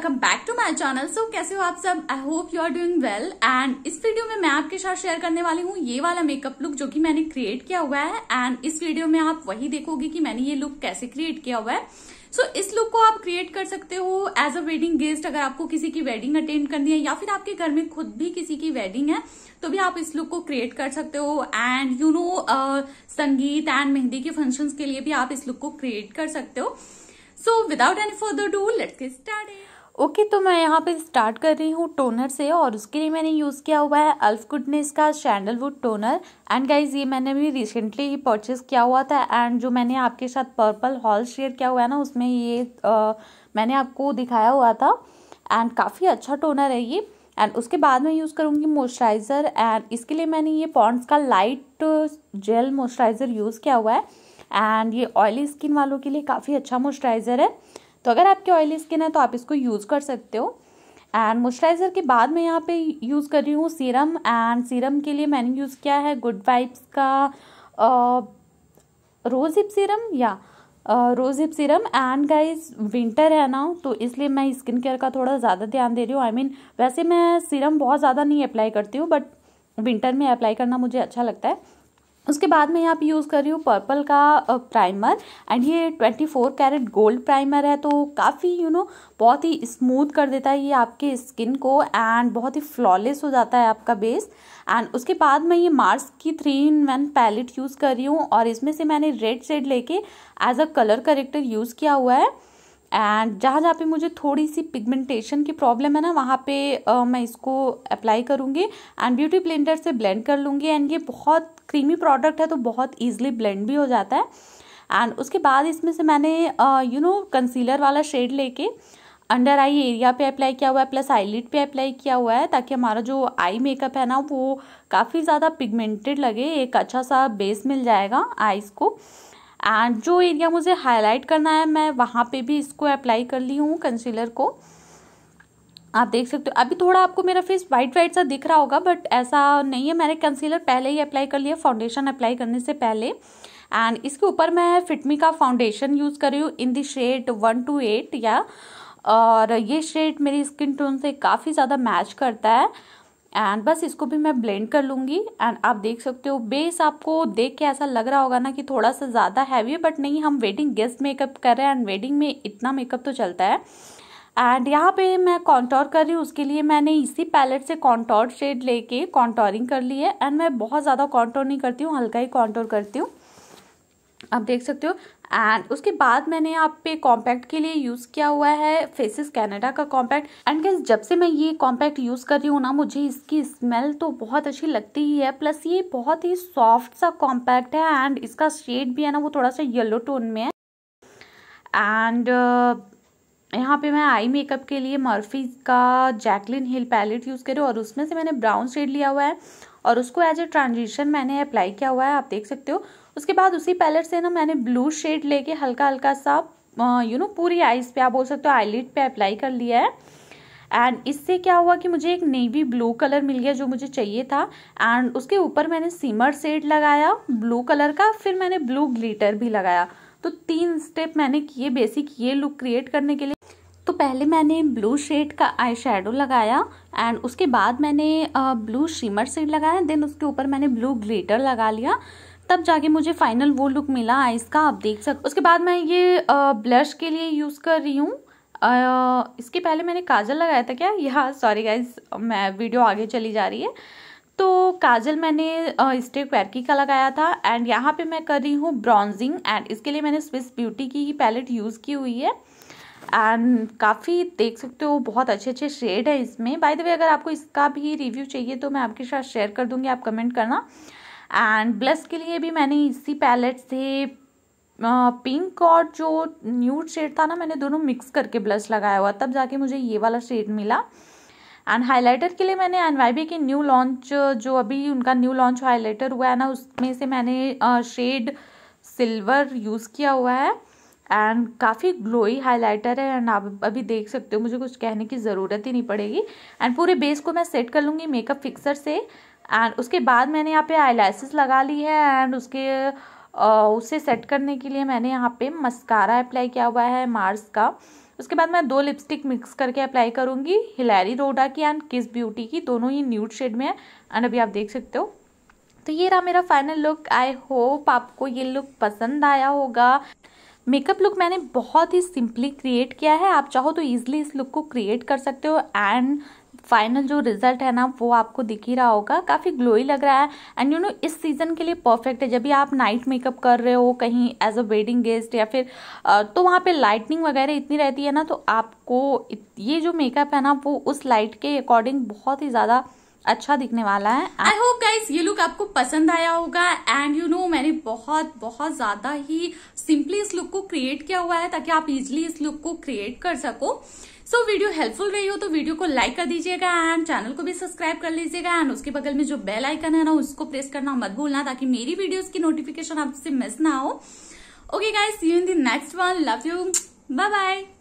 Welcome back to my channel so कैसे हो आप सब I hope you are doing well and इस वीडियो में मैं आपके साथ शेयर करने वाली हूँ ये वाला मेकअप लुक जो कि मैंने क्रिएट किया हुआ है एंड इस वीडियो में आप वही देखोगे कि मैंने ये लुक कैसे क्रिएट किया हुआ है सो so, इस लुक को आप क्रिएट कर सकते हो एज अ वेडिंग गेस्ट अगर आपको किसी की वेडिंग अटेंड करनी है या फिर आपके घर में खुद भी किसी की वेडिंग है तो भी आप इस लुक को क्रिएट कर सकते हो and you know sangeet and mehndi के फंक्शन के लिए भी आप इस लुक को क्रिएट कर सकते हो so without any further do let's get started. Okay तो मैं यहाँ पे स्टार्ट कर रही हूँ टोनर से और उसके लिए मैंने यूज़ किया हुआ है अल्फ गुडनेस का सैंडलवुड टोनर एंड गाइज ये मैंने भी रिसेंटली ही परचेज़ किया हुआ था एंड जो मैंने आपके साथ पर्पल हॉल शेयर किया हुआ है ना उसमें ये आ, मैंने आपको दिखाया हुआ था एंड काफ़ी अच्छा टोनर है ये एंड उसके बाद मैं यूज़ करूँगी मॉइस्चराइज़र एंड इसके लिए मैंने ये पॉन्ड्स का लाइट जेल मॉइस्चराइज़र यूज़ किया हुआ है एंड ये ऑयली स्किन वालों के लिए काफ़ी अच्छा मॉइस्चराइज़र है तो अगर आपकी ऑयली स्किन है तो आप इसको यूज़ कर सकते हो एंड मॉइस्चराइज़र के बाद मैं यहाँ पे यूज़ कर रही हूँ सीरम एंड सीरम के लिए मैंने यूज़ किया है गुड वाइब्स का रोज़ हिप सीरम या rose hip serum and guys winter है ना तो इसलिए मैं स्किन केयर का थोड़ा ज़्यादा ध्यान दे रही हूँ आई मीन वैसे मैं सीरम बहुत ज़्यादा नहीं अप्लाई करती हूँ बट विंटर में अप्लाई करना मुझे अच्छा लगता है उसके बाद मैं यहाँ पे यूज़ कर रही हूँ पर्पल का प्राइमर एंड ये 24 कैरेट गोल्ड प्राइमर है तो काफ़ी यू नो बहुत ही स्मूथ कर देता है ये आपके स्किन को एंड बहुत ही फ्लॉलेस हो जाता है आपका बेस एंड उसके बाद मैं ये मार्स की three in one palette use कर रही हूँ और इसमें से मैंने रेड शेड लेके as a colour corrector use किया हुआ है एंड जहाँ जहाँ पे मुझे थोड़ी सी पिगमेंटेशन की प्रॉब्लम है ना वहाँ पे आ, मैं इसको अप्लाई करूँगी एंड ब्यूटी ब्लेंडर से ब्लेंड कर लूँगी एंड ये बहुत क्रीमी प्रोडक्ट है तो बहुत ईजिली ब्लेंड भी हो जाता है एंड उसके बाद इसमें से मैंने यू नो कंसीलर वाला शेड लेके अंडर आई एरिया पे अप्लाई किया हुआ है प्लस आईलिड पे अप्लाई किया हुआ है ताकि हमारा जो आई मेकअप है ना वो काफ़ी ज़्यादा पिगमेंटेड लगे एक अच्छा सा बेस मिल जाएगा आईज़ को एंड जो एरिया मुझे हाईलाइट करना है मैं वहाँ पे भी इसको अप्लाई कर ली हूँ कंसीलर को आप देख सकते हो अभी थोड़ा आपको मेरा फेस वाइट वाइट सा दिख रहा होगा बट ऐसा नहीं है मैंने कंसीलर पहले ही अप्लाई कर लिया फाउंडेशन अप्लाई करने से पहले एंड इसके ऊपर मैं फिटमी का फाउंडेशन यूज़ कर रही हूँ in the shade one two eight या और ये शेड मेरी स्किन टोन से काफ़ी ज़्यादा मैच करता है एंड बस इसको भी मैं ब्लेंड कर लूँगी एंड आप देख सकते हो बेस आपको देख के ऐसा लग रहा होगा ना कि थोड़ा सा ज़्यादा हैवी है बट नहीं हम वेडिंग गेस्ट मेकअप कर रहे हैं एंड वेडिंग में इतना मेकअप तो चलता है एंड यहाँ पे मैं कॉन्टोर कर रही हूँ उसके लिए मैंने इसी पैलेट से कॉन्टोर शेड लेके कॉन्टोरिंग कर ली है एंड मैं बहुत ज़्यादा कॉन्टोर नहीं करती हूँ हल्का ही कॉन्टोर करती हूँ आप देख सकते हो एंड उसके बाद मैंने यहाँ पे कॉम्पैक्ट के लिए यूज़ किया हुआ है फेसिस कैनेडा का कॉम्पैक्ट एंड गैस जब से मैं ये कॉम्पैक्ट यूज़ कर रही हूँ ना मुझे इसकी स्मेल तो बहुत अच्छी लगती ही है प्लस ये बहुत ही सॉफ्ट सा कॉम्पैक्ट है एंड इसका शेड भी है ना वो थोड़ा सा येलो टोन में है एंड uh, यहाँ पे मैं आई मेकअप के लिए मर्फी का जैकलिन हिल पैलेट यूज़ करी और उसमें से मैंने ब्राउन शेड लिया हुआ है और उसको एज ए ट्रांजिशन मैंने अप्लाई किया हुआ है आप देख सकते हो उसके बाद उसी पैलेट से ना मैंने ब्लू शेड लेके हल्का हल्का सा यू नो पूरी आइज़ पे आप बोल सकते हो आईलिड पे अप्लाई कर लिया है एंड इससे क्या हुआ कि मुझे एक नेवी ब्लू कलर मिल गया जो मुझे चाहिए था एंड उसके ऊपर मैंने सीमर शेड लगाया ब्लू कलर का फिर मैंने ब्लू ग्लीटर भी लगाया तो तीन स्टेप मैंने किए बेसिक ये लुक क्रिएट करने के लिए तो पहले मैंने ब्लू शेड का आई शेडो लगाया एंड उसके बाद मैंने ब्लू शिमर शेड लगाया देन उसके ऊपर मैंने ब्लू ग्लिटर लगा लिया तब जाके मुझे फाइनल वो लुक मिला आइस का आप देख सकते उसके बाद मैं ये ब्लश के लिए यूज़ कर रही हूँ इसके पहले मैंने काजल लगाया था क्या यहाँ सॉरी गाइज मैं वीडियो आगे चली जा रही है तो काजल मैंने स्टे क्वेरकी का लगाया था एंड यहाँ पे मैं कर रही हूँ ब्रॉन्जिंग एंड इसके लिए मैंने स्विस ब्यूटी की ही पैलेट यूज़ की हुई है एंड काफ़ी देख सकते हो बहुत अच्छे अच्छे शेड है इसमें बाय द वे अगर आपको इसका भी रिव्यू चाहिए तो मैं आपके साथ शेयर कर दूँगी आप कमेंट करना एंड ब्लस के लिए भी मैंने इसी पैलेट से पिंक और जो न्यूड शेड था ना मैंने दोनों मिक्स करके ब्लश लगाया हुआ तब जाके मुझे ये वाला शेड मिला एंड हाइलाइटर के लिए मैंने एन के न्यू लॉन्च जो अभी उनका न्यू लॉन्च हाइलाइटर हुआ है ना उसमें से मैंने शेड सिल्वर यूज़ किया हुआ है एंड काफ़ी ग्लोई हाइलाइटर है एंड आप अभी देख सकते हो मुझे कुछ कहने की ज़रूरत ही नहीं पड़ेगी एंड पूरे बेस को मैं सेट कर लूँगी मेकअप फिक्सर से एंड उसके बाद मैंने यहाँ पे आईलाइसिस लगा ली है एंड उसके आ, उसे सेट करने के लिए मैंने यहाँ पे मस्कारा अप्लाई किया हुआ है मार्स का उसके बाद मैं दो लिपस्टिक मिक्स करके अप्लाई करूँगी हिलैरी रोडा की एंड किस ब्यूटी की दोनों ही न्यूड शेड में है एंड अभी आप देख सकते हो तो ये रहा मेरा फाइनल लुक आई होप आपको ये लुक पसंद आया होगा मेकअप लुक मैंने बहुत ही सिंपली क्रिएट किया है आप चाहो तो ईजिली इस लुक को क्रिएट कर सकते हो एंड फाइनल जो रिजल्ट है ना वो आपको दिख ही रहा होगा काफ़ी ग्लोई लग रहा है एंड यू नो इस सीज़न के लिए परफेक्ट है जब भी आप नाइट मेकअप कर रहे हो कहीं एज अ वेडिंग गेस्ट या फिर तो वहाँ पे लाइटनिंग वगैरह इतनी रहती है ना तो आपको ये जो मेकअप है ना वो उस लाइट के अकॉर्डिंग बहुत ही ज़्यादा अच्छा दिखने वाला है आई होप गाइज ये लुक आपको पसंद आया होगा एंड यू नो मैंने बहुत बहुत ज्यादा ही सिंपली इस लुक को क्रिएट किया हुआ है ताकि आप इजिली इस लुक को क्रिएट कर सको सो so, वीडियो हेल्पफुल रही हो तो वीडियो को लाइक कर दीजिएगा एंड चैनल को भी सब्सक्राइब कर लीजिएगा एंड उसके बगल में जो बेल आइकन है ना उसको प्रेस करना मत भूलना ताकि मेरी वीडियोस की नोटिफिकेशन आपसे मिस ना हो okay guys you in the next one love you bye bye